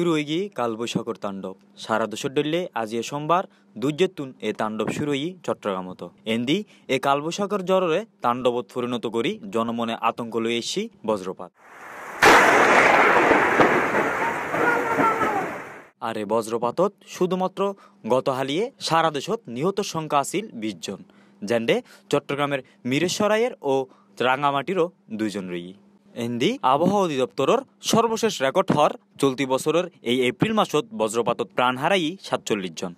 শুরু হয়ে গিয়ে কালবৈশাখর তাণ্ডব সারা দেশের ডললে আজ এ সোমবার দুর্যেতুন এ তাণ্ডব শুরু হই চট্টগ্রামত এন্দি এ কালবৈশাখর জ্বরে তাণ্ডবত পরিণত করি জনমনে আতঙ্ক লয়ে এসি বজ্রপাত আর এ বজ্রপাতত শুধুমাত্র গত হালিয়ে সারা দেশত নিহত সংখ্যা আসিল বিশজন জ্যান্ডে চট্টগ্রামের মিরেশ্বরাইয়ের ও রাঙামাটিরও দুইজন রয়ে এন্ডি আবহাওয়া অধিদপ্তরের সর্বশেষ রেকর্ড হওয়ার চলতি বছরের এই এপ্রিল মাসত বজ্রপাতত প্রাণ হারাই সাতচল্লিশ জন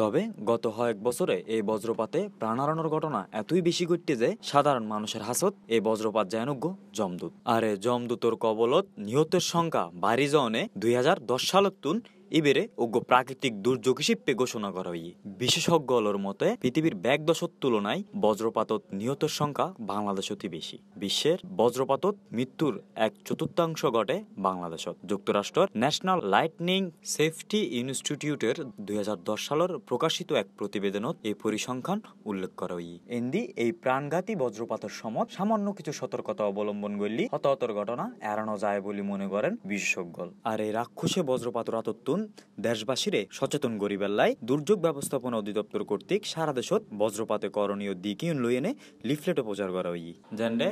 তবে গত কয়েক বছরে এই বজ্রপাতে প্রাণ হারানোর ঘটনা এতই বেশি ঘটছে যে সাধারণ মানুষের হাসত এই বজ্রপাত জায়নজ্ঞ জমদূত আর জমদূতর কবলত নিহতের সংখ্যা বাড়ি জনে দুই হাজার দশ সালত তুন এবারে অজ্ঞ প্রাকৃতিক দুর্যোগ হিসেবে ঘোষণা করা হয় বিশেষজ্ঞলর মতে পৃথিবীর ব্যাগ দশক তুলনায় বজ্রপাতত নিহতের সংখ্যা বাংলাদেশ অতি বেশি বিশ্বের বজ্রপাতত মৃত্যুর এক চতুর্থাংশ ঘটে বাংলাদেশত যুক্তরাষ্ট্রের ন্যাশনাল লাইটনিং সেফটি ইনস্টিটিউটের দুই সালের প্রকাশিত এক প্রতিবেদনত এই পরিসংখ্যান উল্লেখ করা হয় এন্দি এই প্রাণঘাতী বজ্রপাতের সময় সামান্য কিছু সতর্কতা অবলম্বন করলে হতাহতর ঘটনা এড়ানো যায় বলে মনে করেন বিশেষজ্ঞ আর এই রাক্ষসে বজ্রপাত রাতত্ব করুন দেশবাসীরে সচেতন লাই দুর্যোগ ব্যবস্থাপনা অধিদপ্তর কর্তৃক সারা দেশত বজ্রপাতে করণীয় দিকিউন লইনে লিফলেটও প্রচার করা হই জেনরে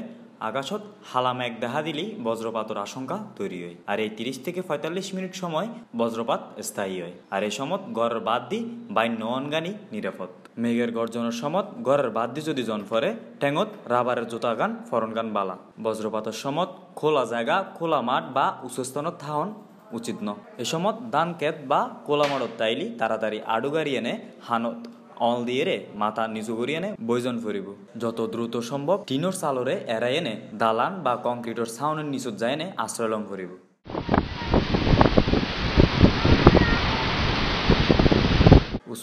আকাশত হালাম এক দেখা দিলি বজ্রপাতর আশঙ্কা তৈরি হয় আর এই তিরিশ থেকে পঁয়তাল্লিশ মিনিট সময় বজ্রপাত স্থায়ী হয় আর এই সমত গর বাদ দি বাইন নগানি নিরাপদ মেঘের গর্জনের সমত গড়ের বাদ দি যদি জন ফরে ঠেঙত রাবারের জোতা গান ফরন গান বালা বজ্রপাতের সমত খোলা জায়গা খোলা মাঠ বা উচ্চস্থানত থাহন উচিত ন এ সময় দান কেত বা কোলামারত তাইলি তাড়াতাড়ি আডুগারি এনে হানত অল দিয়ে রে মাথা নিচু করি এনে বৈজন ফুরিব যত দ্রুত সম্ভব টিনোর চালরে এরাই এনে দালান বা কংক্রিটর সাউনের নিচুত যায় এনে আশ্রয়লম ফুরিব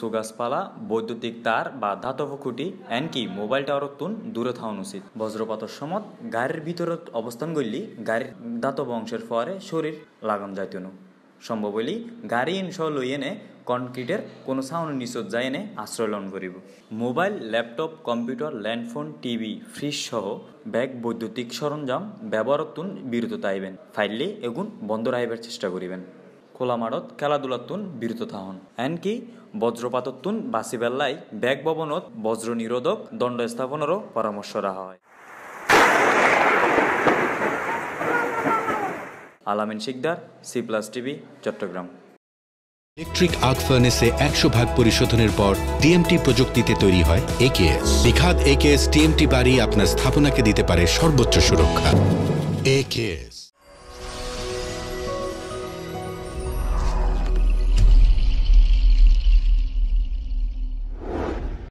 વૃક્ષો গাছপালা বৈদ্যুতিক তার বা ধাতব খুঁটি এনকি মোবাইল টাওয়ারতুন দূরে থাওন উচিত বজ্রপাতর সমত গাড়ির ভিতরত অবস্থান করলি গাড়ির ধাতব অংশের ফরে শরীর লাগাম যাইত সম্ভব হইলি গাড়ি ইনস লই এনে কনক্রিটের কোনো সাউন্ড নিচত যাই এনে আশ্রয় লন করিব mobile laptop computer landphone TV fridge সহ ব্যাগ বৈদ্যুতিক সরঞ্জাম ব্যবহারতুন বিরত তাইবেন ফাইললি এগুন বন্ধ রাখবার চেষ্টা করিবেন কোলামারত তুন বিরত থাহন এনকি বজ্রপাততুন বাসিবেল্লাই ব্যাগ ভবনত বজ্র নিরোধক দণ্ড স্থাপনেরও পরামর্শ রাখা হয় Alamin Sikdar C plus TV Chattogram electric arc ফার্নেসে একশো ভাগ পরিশোধনের পর টিএমটি প্রযুক্তিতে তৈরি হয় একেএস বিখাত একেএস টিএমটি বাড়ি আপনার স্থাপনাকে দিতে পারে সর্বোচ্চ সুরক্ষা একেএস